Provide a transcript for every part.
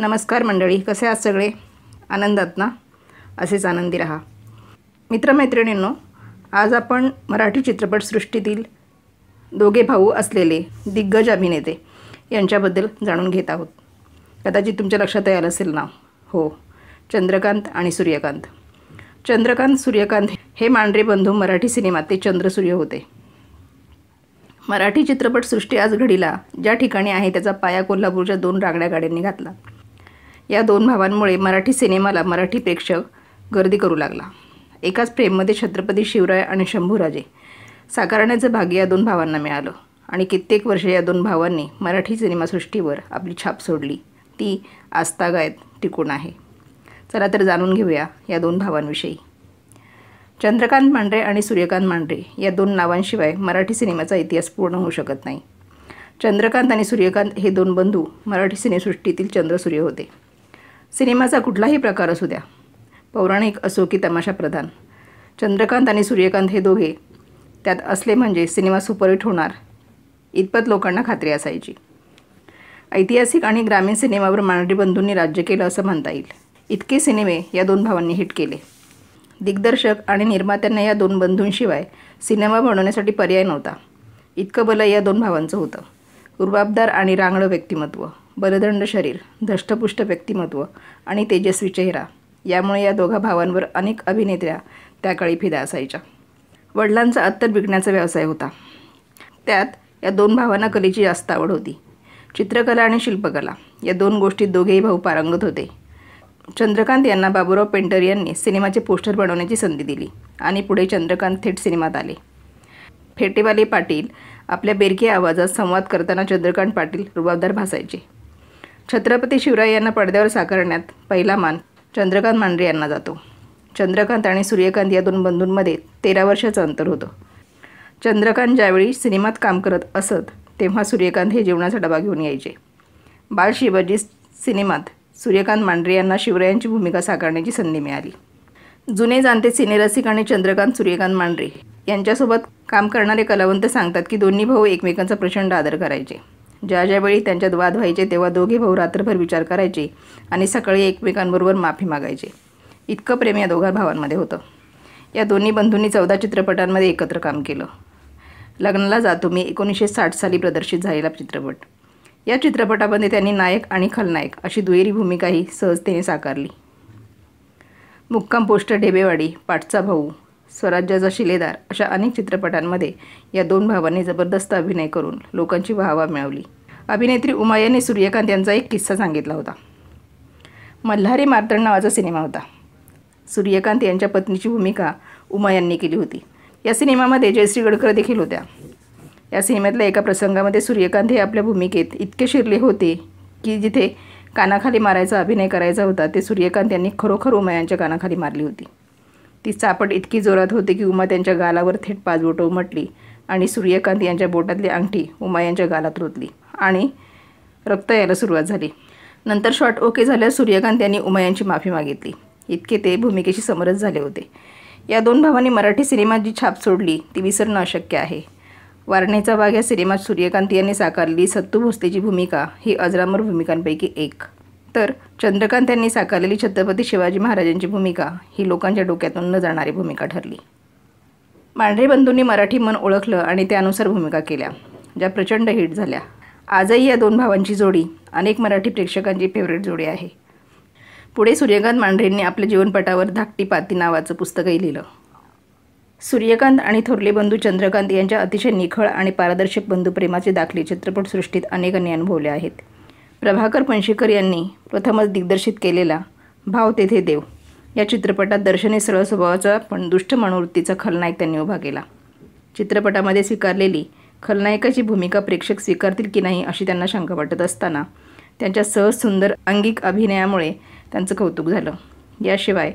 नमस्कार मंडळी कसे आहात सगळे आनंदात ना असेच आनंदी राहा मित्रमैत्रिणींनो आज आपण मराठी चित्रपटसृष्टीतील दोघे भाऊ असलेले दिग्गज अभिनेते यांच्याबद्दल जाणून घेत आहोत कदाचित तुमच्या लक्षात यायला असेल ना हो चंद्रकांत आणि सूर्यकांत चंद्रकांत सूर्यकांत हे मांढरे बंधू मराठी सिनेमात ते चंद्रसूर्य होते मराठी चित्रपटसृष्टी आज घडीला ज्या ठिकाणी आहे त्याचा पाया कोल्हापूरच्या दोन रांगड्या गाड्यांनी घातला या दोन भावांमुळे मराठी सिनेमाला मराठी प्रेक्षक गर्दी करू लागला एकाच फ्रेममध्ये छत्रपती शिवराय आणि शंभूराजे साकारण्याचं भाग्य या दोन भावांना मिळालं आणि कित्येक वर्षे या दोन भावांनी मराठी सिनेमासृष्टीवर आपली छाप सोडली ती गायत टिकून आहे चला तर जाणून घेऊया या दोन भावांविषयी चंद्रकांत मांढरे आणि सूर्यकांत मांढरे या दोन नावांशिवाय मराठी सिनेमाचा इतिहास पूर्ण होऊ शकत नाही चंद्रकांत आणि सूर्यकांत हे दोन बंधू मराठी सिनेसृष्टीतील चंद्रसूर्य होते सिनेमाचा कुठलाही प्रकार असू द्या पौराणिक असो की तमाशा प्रधान चंद्रकांत आणि सूर्यकांत हे दोघे त्यात असले म्हणजे सिनेमा सुपरहिट होणार इतपत लोकांना खात्री असायची ऐतिहासिक आणि ग्रामीण सिनेमावर मांडरी बंधूंनी राज्य केलं असं म्हणता येईल इतके सिनेमे या दोन भावांनी हिट केले दिग्दर्शक आणि निर्मात्यांना या दोन बंधूंशिवाय सिनेमा बनवण्यासाठी पर्याय नव्हता इतकं बलं या दोन भावांचं होतं उर्बाबदार आणि रांगडं व्यक्तिमत्व बलदंड शरीर धष्टपुष्ट व्यक्तिमत्व आणि तेजस्वी चेहरा यामुळे या दोघा भावांवर अनेक अभिनेत्र्या त्या काळी फिदा असायच्या वडिलांचा अत्तर विकण्याचा व्यवसाय होता त्यात या दोन भावांना कलेची जास्त आवड होती चित्रकला आणि शिल्पकला या दोन गोष्टीत दोघेही भाऊ पारंगत होते चंद्रकांत यांना बाबूराव पेंटर यांनी सिनेमाचे पोस्टर बनवण्याची संधी दिली आणि पुढे चंद्रकांत थेट सिनेमात आले फेटेवाले पाटील आपल्या बेरकी आवाजात संवाद करताना चंद्रकांत पाटील रुबाबदार भासायचे छत्रपती शिवराय यांना पडद्यावर साकारण्यात पहिला मान चंद्रकांत मांढरे यांना जातो चंद्रकांत आणि सूर्यकांत या दोन बंधूंमध्ये तेरा वर्षाचं अंतर होतं चंद्रकांत ज्यावेळी सिनेमात काम करत असत तेव्हा सूर्यकांत हे जीवनाचा डबा घेऊन यायचे बाल शिवाजी सिनेमात सूर्यकांत मांढरे यांना शिवरायांची भूमिका साकारण्याची संधी मिळाली जुने जाणते सिनेरसिक आणि चंद्रकांत सूर्यकांत मांढरे यांच्यासोबत काम करणारे कलावंत सांगतात की दोन्ही भाऊ एकमेकांचा प्रचंड आदर करायचे ज्या ज्यावेळी त्यांच्यात वाद व्हायचे तेव्हा दोघे भाऊ रात्रभर विचार करायचे आणि सकाळी एकमेकांबरोबर माफी मागायचे इतकं प्रेम या दोघा भावांमध्ये होतं या दोन्ही बंधूंनी चौदा चित्रपटांमध्ये एकत्र काम केलं लग्नाला जातो मी एकोणीसशे साठ साली प्रदर्शित झालेला चित्रपट या चित्रपटामध्ये त्यांनी नायक आणि खलनायक अशी दुहेरी भूमिकाही सहजतेने साकारली मुक्काम पोस्टर ढेबेवाडी पाठचा भाऊ स्वराज्याचा शिलेदार अशा अनेक चित्रपटांमध्ये या दोन भावांनी जबरदस्त अभिनय करून लोकांची वाहवा मिळवली अभिनेत्री उमा यांनी सूर्यकांत यांचा एक किस्सा सांगितला होता मल्हारी मार्तंड नावाचा सिनेमा होता सूर्यकांत यांच्या पत्नीची भूमिका उमा यांनी केली होती या सिनेमामध्ये जयश्री गडकर देखील होत्या या सिनेमातल्या एका प्रसंगामध्ये सूर्यकांत हे आपल्या भूमिकेत इतके शिरले होते की जिथे कानाखाली मारायचा अभिनय करायचा होता ते सूर्यकांत यांनी खरोखर उमा यांच्या कानाखाली मारली होती ती चापट इतकी जोरात होती की उमा त्यांच्या गालावर थेट बोटं उमटली आणि सूर्यकांत यांच्या बोटातली अंगठी उमा यांच्या गालात रोतली आणि रक्त यायला सुरुवात झाली नंतर शॉट ओके झाल्यास सूर्यकांत यांनी उमा यांची माफी मागितली इतके ते भूमिकेशी समरस झाले होते या दोन भावांनी मराठी सिनेमात जी छाप सोडली ती विसरणं अशक्य आहे वारणेचा वाघ या सिनेमात सूर्यकांत यांनी साकारली सत्तू भोसलेची भूमिका ही अजरामर भूमिकांपैकी एक तर चंद्रकांत यांनी साकारलेली छत्रपती शिवाजी महाराजांची भूमिका ही लोकांच्या डोक्यातून न जाणारी भूमिका ठरली मांढरे बंधूंनी मराठी मन ओळखलं आणि त्यानुसार भूमिका केल्या ज्या प्रचंड हिट झाल्या आजही या दोन भावांची जोडी अनेक मराठी प्रेक्षकांची फेवरेट जोडी आहे पुढे सूर्यकांत मांढरेंनी आपल्या जीवनपटावर धाकटी पाती नावाचं पुस्तकही लिहिलं सूर्यकांत आणि थोरले बंधू चंद्रकांत यांच्या अतिशय निखळ आणि पारदर्शक बंधुप्रेमाचे दाखले चित्रपटसृष्टीत अनेकांनी अनुभवले आहेत प्रभाकर पणशीकर यांनी प्रथमच दिग्दर्शित केलेला भाव तेथे देव या चित्रपटात दर्शनी सरळ स्वभावाचा पण दुष्ट मनोवृत्तीचा खलनायक त्यांनी उभा केला चित्रपटामध्ये स्वीकारलेली खलनायकाची भूमिका प्रेक्षक स्वीकारतील की नाही अशी त्यांना शंका वाटत असताना त्यांच्या सहज सुंदर अंगिक अभिनयामुळे त्यांचं कौतुक झालं याशिवाय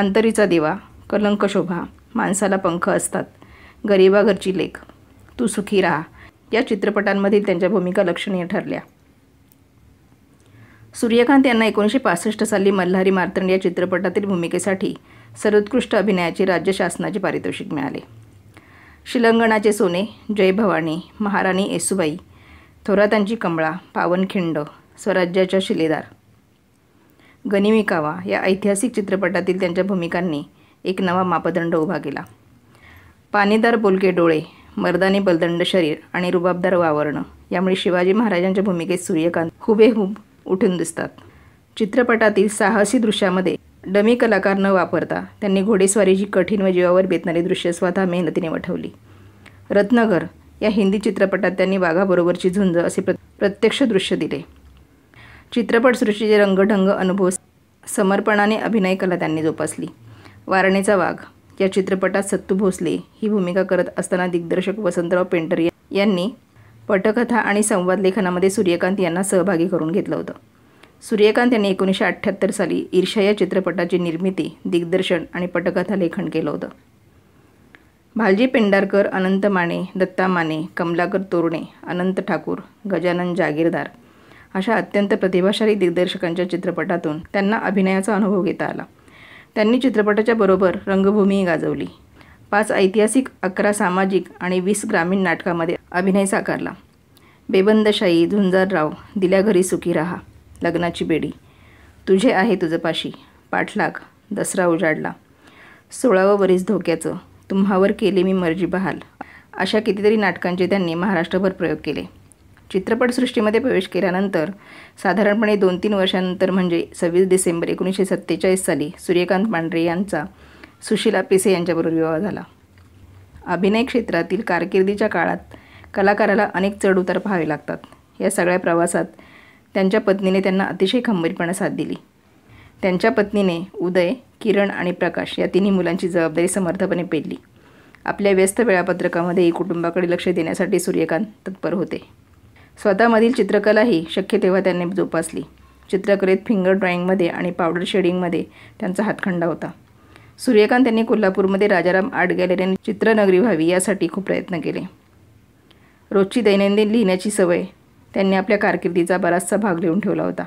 अंतरीचा दिवा कलंक शोभा माणसाला पंख असतात गरिबाघरची लेख तू सुखी राहा या चित्रपटांमधील त्यांच्या भूमिका लक्षणीय ठरल्या सूर्यकांत यांना एकोणीसशे पासष्ट साली मल्हारी मार्तंड या चित्रपटातील भूमिकेसाठी सर्वोत्कृष्ट अभिनयाचे राज्य शासनाचे पारितोषिक मिळाले शिलंगणाचे सोने जय भवानी महाराणी येसुबाई थोरातांची कमळा पावनखिंड स्वराज्याच्या शिलेदार गनिमिकावा या ऐतिहासिक चित्रपटातील त्यांच्या भूमिकांनी एक नवा मापदंड उभा केला पाणीदार बोलके डोळे मर्दानी बलदंड शरीर आणि रुबाबदार वावरणं यामुळे शिवाजी महाराजांच्या भूमिकेत सूर्यकांत हुबेहूब उठून दिसतात चित्रपटातील साहसी दृश्यामध्ये डमी कलाकार न वापरता त्यांनी घोडेस्वारीची कठीण व जीवावर बेतणारी दृश्य स्वतः मेहनतीने वठवली रत्नगर या हिंदी चित्रपटात त्यांनी वाघाबरोबरची झुंज असे प्रत्यक्ष दृश्य दिले चित्रपटसृष्टीचे रंगढंग अनुभव समर्पणाने अभिनय कला त्यांनी जोपासली वारणेचा वाघ या चित्रपटात सत्तू भोसले ही भूमिका करत असताना दिग्दर्शक वसंतराव पेंटर यांनी पटकथा आणि संवाद लेखनामध्ये सूर्यकांत यांना सहभागी करून घेतलं होतं सूर्यकांत यांनी एकोणीसशे अठ्ठ्याहत्तर साली ईर्षा या चित्रपटाची निर्मिती दिग्दर्शन आणि पटकथा लेखन केलं होतं भालजी पेंडारकर अनंत माने दत्ता माने कमलाकर तोरणे अनंत ठाकूर गजानन जागीरदार अशा अत्यंत प्रतिभाशाली दिग्दर्शकांच्या चित्रपटातून त्यांना अभिनयाचा अनुभव घेता आला त्यांनी चित्रपटाच्या बरोबर रंगभूमीही गाजवली पाच ऐतिहासिक अकरा सामाजिक आणि वीस ग्रामीण नाटकामध्ये अभिनय साकारला बेबंदशाही झुंजारराव दिल्या घरी सुखी राहा लग्नाची बेडी तुझे आहे तुझं पाशी पाठलाग दसरा उजाडला सोळावं वरीस धोक्याचं तुम्हावर केले मी मर्जी बहाल अशा कितीतरी नाटकांचे त्यांनी महाराष्ट्रभर प्रयोग केले चित्रपटसृष्टीमध्ये प्रवेश केल्यानंतर साधारणपणे दोन तीन वर्षानंतर म्हणजे सव्वीस डिसेंबर एकोणीसशे सत्तेचाळीस साली सूर्यकांत पांढरे यांचा सुशिला पिसे यांच्याबरोबर विवाह झाला अभिनय क्षेत्रातील कारकिर्दीच्या काळात कलाकाराला अनेक चढ उतार पाहावे लागतात या सगळ्या प्रवासात त्यांच्या पत्नीने त्यांना अतिशय खंबीरपणे साथ दिली त्यांच्या पत्नीने उदय किरण आणि प्रकाश या तिन्ही मुलांची जबाबदारी समर्थपणे पेरली आपल्या व्यस्त वेळापत्रकामध्येही कुटुंबाकडे लक्ष देण्यासाठी सूर्यकांत तत्पर होते स्वतःमधील चित्रकलाही शक्य तेव्हा त्यांनी जोपासली चित्रकलेत फिंगर ड्रॉइंगमध्ये आणि पावडर शेडिंगमध्ये त्यांचा हातखंडा होता सूर्यकांत यांनी कोल्हापूरमध्ये राजाराम आर्ट गॅलरीने चित्रनगरी व्हावी यासाठी खूप प्रयत्न केले रोजची दैनंदिन लिहिण्याची सवय त्यांनी आपल्या कारकिर्दीचा बराचसा भाग लिहून ठेवला होता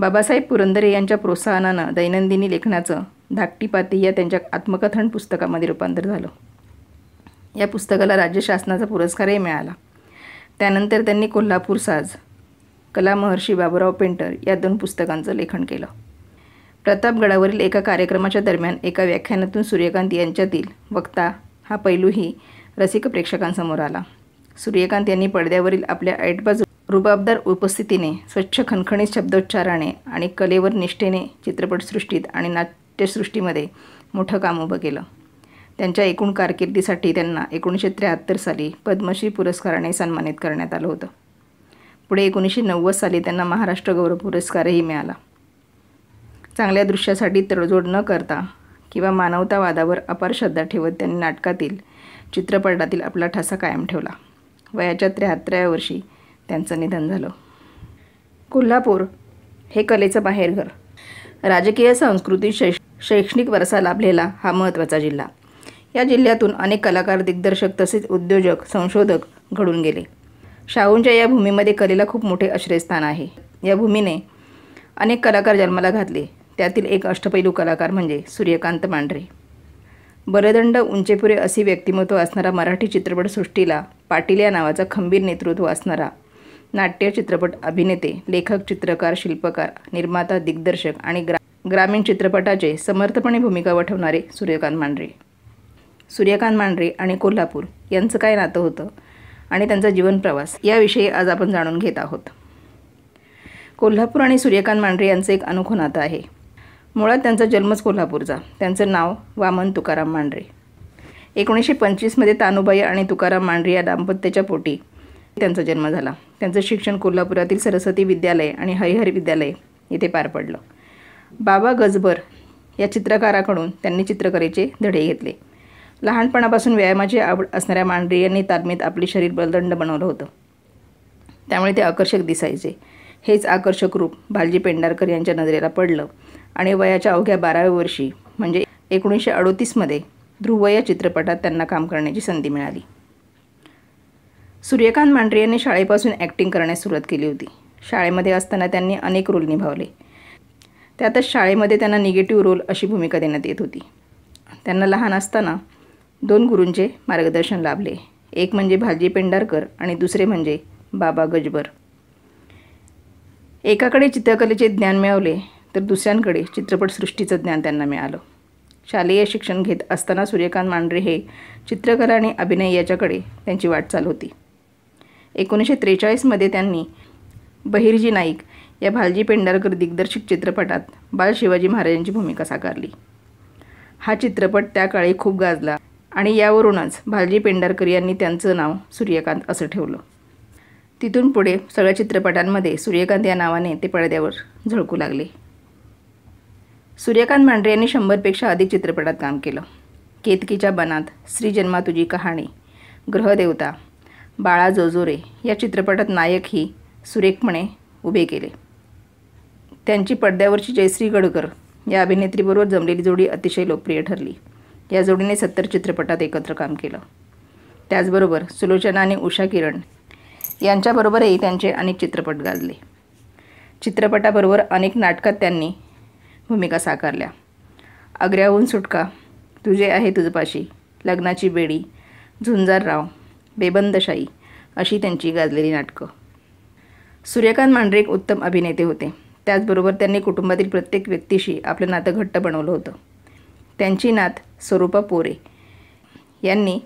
बाबासाहेब पुरंदरे यांच्या प्रोत्साहनानं दैनंदिनी लेखनाचं धाकटी पाती या त्यांच्या आत्मकथन पुस्तकामध्ये रूपांतर झालं या पुस्तकाला राज्य शासनाचा पुरस्कारही मिळाला त्यानंतर त्यांनी कोल्हापूर साज कला महर्षी बाबुराव पेंटर या दोन पुस्तकांचं लेखन केलं प्रतापगडावरील एका कार्यक्रमाच्या दरम्यान एका व्याख्यानातून सूर्यकांत यांच्यातील वक्ता हा पैलूही रसिक प्रेक्षकांसमोर आला सूर्यकांत यांनी पडद्यावरील आपल्या ऐटबाज रुबाबदार उपस्थितीने स्वच्छ खणखणीत शब्दोच्चाराने आणि कलेवर निष्ठेने चित्रपटसृष्टीत आणि नाट्यसृष्टीमध्ये मोठं काम उभं केलं त्यांच्या एकूण कारकिर्दीसाठी त्यांना एकोणीसशे त्र्याहत्तर साली पद्मश्री पुरस्काराने सन्मानित करण्यात आलं होतं पुढे एकोणीसशे नव्वद साली त्यांना महाराष्ट्र गौरव पुरस्कारही मिळाला चांगल्या दृश्यासाठी तडजोड न करता किंवा मानवतावादावर अपार श्रद्धा ठेवत त्यांनी नाटकातील चित्रपटातील आपला ठसा कायम ठेवला वयाच्या त्र्याहत्तराव्या वर्षी त्यांचं निधन झालं कोल्हापूर हे कलेचं बाहेरघर राजकीय सांस्कृतिक शैक्षणिक वरसा लाभलेला हा महत्त्वाचा जिल्हा या जिल्ह्यातून अनेक कलाकार दिग्दर्शक तसेच उद्योजक संशोधक घडून गेले शाहूंच्या या भूमीमध्ये कलेला खूप मोठे आश्रयस्थान आहे या भूमीने अनेक कलाकार जन्माला घातले त्यातील एक अष्टपैलू कलाकार म्हणजे सूर्यकांत मांढरे बलदंड उंचेपुरे असे व्यक्तिमत्व असणारा मराठी चित्रपटसृष्टीला पाटील या नावाचा खंबीर नेतृत्व असणारा नाट्य चित्रपट अभिनेते लेखक चित्रकार शिल्पकार निर्माता दिग्दर्शक आणि ग्रा ग्रामीण चित्रपटाचे समर्थपणे भूमिका वठवणारे सूर्यकांत मांढरे सूर्यकांत मांढरे आणि कोल्हापूर यांचं काय नातं होतं आणि त्यांचा जीवनप्रवास याविषयी आज आपण जाणून घेत आहोत कोल्हापूर आणि सूर्यकांत मांढरे यांचं एक अनोखं नातं आहे मुळात त्यांचा जन्मच कोल्हापूरचा त्यांचं नाव वामन तुकाराम मांढरे एकोणीसशे पंचवीसमध्ये तानुबाई आणि तुकाराम मांढरे या दाम्पत्याच्या पोटी त्यांचा जन्म झाला त्यांचं शिक्षण कोल्हापुरातील सरस्वती विद्यालय आणि हरिहर विद्यालय येथे पार पडलं बाबा गजबर या चित्रकाराकडून त्यांनी चित्रकलेचे धडे घेतले लहानपणापासून व्यायामाची आवड असणाऱ्या मांढरे यांनी तालमीत आपले शरीर बलदंड बनवलं होतं त्यामुळे ते आकर्षक दिसायचे हेच आकर्षक रूप भालजी पेंडारकर यांच्या नजरेला पडलं आणि वयाच्या अवघ्या बाराव्या वर्षी म्हणजे एकोणीसशे अडोतीसमध्ये ध्रुव या चित्रपटात त्यांना काम करण्याची संधी मिळाली सूर्यकांत मांढरे यांनी शाळेपासून ॲक्टिंग करण्यास सुरुवात केली होती शाळेमध्ये असताना त्यांनी अनेक रोल निभावले त्यातच शाळेमध्ये त्यांना निगेटिव्ह रोल अशी भूमिका देण्यात येत होती त्यांना लहान असताना दोन गुरूंचे मार्गदर्शन लाभले एक म्हणजे भालजी पेंडारकर आणि दुसरे म्हणजे बाबा गजबर एकाकडे चित्रकलेचे ज्ञान मिळवले तर दुसऱ्यांकडे चित्रपटसृष्टीचं ज्ञान त्यांना मिळालं शालेय शिक्षण घेत असताना सूर्यकांत मांढरे हे चित्रकला आणि अभिनय याच्याकडे त्यांची वाटचाल होती एकोणीसशे त्रेचाळीसमध्ये त्यांनी बहिरजी नाईक या भालजी पेंडारकर दिग्दर्शित चित्रपटात बाल शिवाजी महाराजांची भूमिका साकारली हा चित्रपट त्या काळी खूप गाजला आणि यावरूनच भालजी पेंडारकर यांनी त्यांचं नाव सूर्यकांत असं ठेवलं तिथून पुढे सगळ्या चित्रपटांमध्ये सूर्यकांत या नावाने ते पडद्यावर झळकू लागले सूर्यकांत मांढरे यांनी शंभरपेक्षा अधिक चित्रपटात काम केलं केतकीच्या बनात श्री जन्मा तुझी कहाणी ग्रहदेवता बाळा जोजोरे या चित्रपटात नायकही सुरेखपणे उभे केले त्यांची पडद्यावरची जयश्री गडकर या अभिनेत्रीबरोबर जमलेली जोडी अतिशय लोकप्रिय ठरली या जोडीने सत्तर चित्रपटात एकत्र काम केलं त्याचबरोबर सुलोचना आणि उषा किरण यांच्याबरोबरही त्यांचे अनेक चित्रपट गाजले चित्रपटाबरोबर अनेक नाटकात त्यांनी भूमिका साकारल्या आग्र्याहून सुटका तुझे आहे तुझपाशी लग्नाची बेडी झुंजार राव बेबंदशाही अशी त्यांची गाजलेली नाटकं सूर्यकांत मांढरे एक उत्तम अभिनेते होते त्याचबरोबर त्यांनी कुटुंबातील प्रत्येक व्यक्तीशी आपलं नातं घट्ट बनवलं होतं त्यांची नात स्वरूपा पोरे यांनी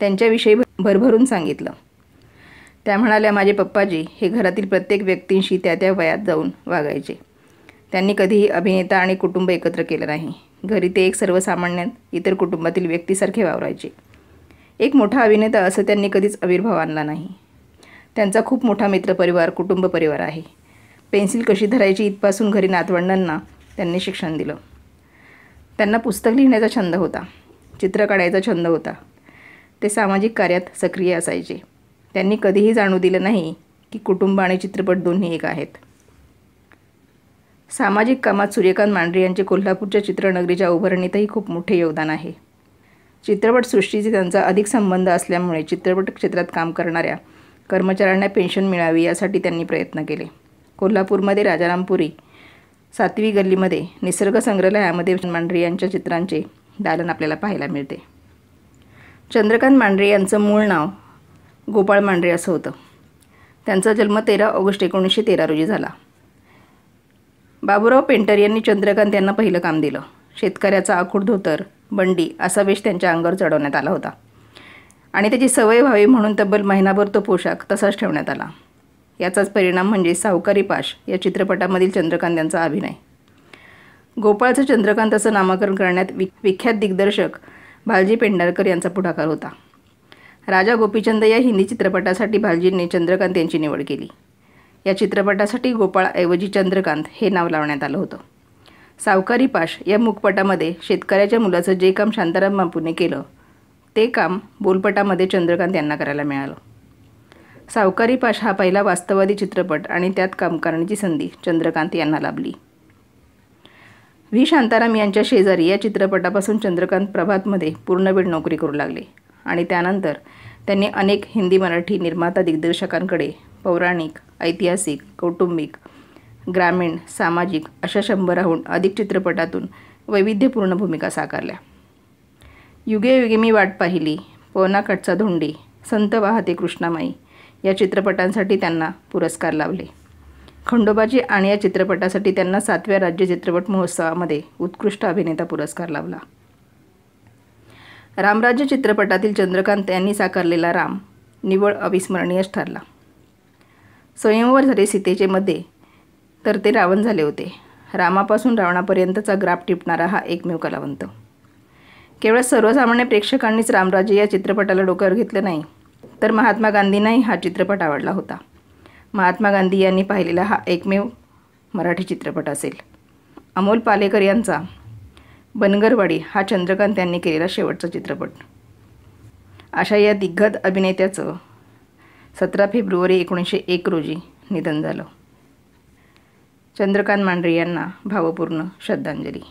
त्यांच्याविषयी भरभरून सांगितलं त्या म्हणाल्या माझे पप्पाजी हे घरातील प्रत्येक व्यक्तींशी त्या त्या वयात जाऊन वागायचे त्यांनी कधीही अभिनेता आणि कुटुंब एकत्र केलं नाही घरी ते एक सर्वसामान्य इतर कुटुंबातील व्यक्तीसारखे वावरायचे एक मोठा अभिनेता असं त्यांनी कधीच आविर्भाव आणला नाही त्यांचा खूप मोठा मित्रपरिवार कुटुंब परिवार आहे पेन्सिल कशी धरायची इथपासून घरी नातवंडांना त्यांनी शिक्षण दिलं त्यांना पुस्तक लिहिण्याचा छंद होता चित्र काढायचा छंद होता ते सामाजिक कार्यात सक्रिय असायचे त्यांनी कधीही जाणू दिलं नाही की कुटुंब आणि चित्रपट दोन्ही एक आहेत सामाजिक कामात सूर्यकांत मांढरे यांचे कोल्हापूरच्या चित्रनगरीच्या उभारणीतही खूप मोठे योगदान आहे चित्रपटसृष्टीचे त्यांचा अधिक संबंध असल्यामुळे चित्रपट क्षेत्रात काम करणाऱ्या कर्मचाऱ्यांना पेन्शन मिळावी यासाठी त्यांनी प्रयत्न केले कोल्हापूरमध्ये राजारामपुरी सातवी गल्लीमध्ये निसर्ग संग्रहालयामध्ये मांढरे यांच्या चित्रांचे दालन आपल्याला पाहायला मिळते चंद्रकांत मांढरे यांचं मूळ नाव गोपाळ मांढरे असं होतं त्यांचा जन्म तेरा ऑगस्ट एकोणीसशे तेरा रोजी झाला बाबूराव पेंटर यांनी चंद्रकांत यांना पहिलं काम दिलं शेतकऱ्याचा आखूड धोतर बंडी असा वेश त्यांच्या अंगावर चढवण्यात आला होता आणि त्याची सवय व्हावी म्हणून तब्बल महिनाभर तो पोशाख तसाच ठेवण्यात आला याचाच परिणाम म्हणजे सावकारी पाश या चित्रपटामधील चंद्रकांत यांचा अभिनय गोपाळचं चंद्रकांत असं नामकरण करण्यात वि विख्यात दिग्दर्शक भालजी पेंढारकर यांचा पुढाकार होता राजा गोपीचंद या हिंदी चित्रपटासाठी भालजींनी चंद्रकांत यांची निवड केली या चित्रपटासाठी गोपाळऐवजी चंद्रकांत हे नाव लावण्यात आलं होतं सावकारी पाश या मुखपटामध्ये शेतकऱ्याच्या मुलाचं जे काम शांताराम बापूने केलं ते काम बोलपटामध्ये चंद्रकांत यांना करायला मिळालं सावकारी पाश हा पहिला वास्तववादी चित्रपट आणि त्यात काम करण्याची संधी चंद्रकांत यांना लाभली व्ही शांताराम यांच्या शेजारी या चित्रपटापासून चंद्रकांत प्रभातमध्ये पूर्णवेळ नोकरी करू लागले आणि त्यानंतर त्यांनी अनेक हिंदी मराठी निर्माता दिग्दर्शकांकडे पौराणिक ऐतिहासिक कौटुंबिक ग्रामीण सामाजिक अशा शंभराहून अधिक चित्रपटातून वैविध्यपूर्ण भूमिका साकारल्या युगे युगे मी वाट पाहिली पवनाकटचा धोंडी संत वाहते कृष्णामाई या चित्रपटांसाठी त्यांना पुरस्कार लावले खंडोबाजी आणि या चित्रपटासाठी त्यांना सातव्या राज्य चित्रपट महोत्सवामध्ये उत्कृष्ट अभिनेता पुरस्कार लावला रामराज्य चित्रपटातील चंद्रकांत यांनी साकारलेला राम निवळ अविस्मरणीयच ठरला स्वयंवर झाले सीतेचे मध्ये तर ते रावण झाले होते रामापासून रावणापर्यंतचा ग्राफ टिपणारा हा एकमेव कलावंत केवळ सर्वसामान्य प्रेक्षकांनीच रामराजे या चित्रपटाला डोक्यावर घेतलं नाही तर महात्मा गांधींनाही हा चित्रपट आवडला होता महात्मा गांधी यांनी पाहिलेला हा एकमेव मराठी चित्रपट असेल अमोल पालेकर यांचा बनगरवाडी हा चंद्रकांत यांनी केलेला शेवटचा चित्रपट अशा या दिग्गज अभिनेत्याचं सतरा फेब्रुवारी एकोणीसशे एक रोजी निधन झालं चंद्रकांत मांढरे यांना भावपूर्ण श्रद्धांजली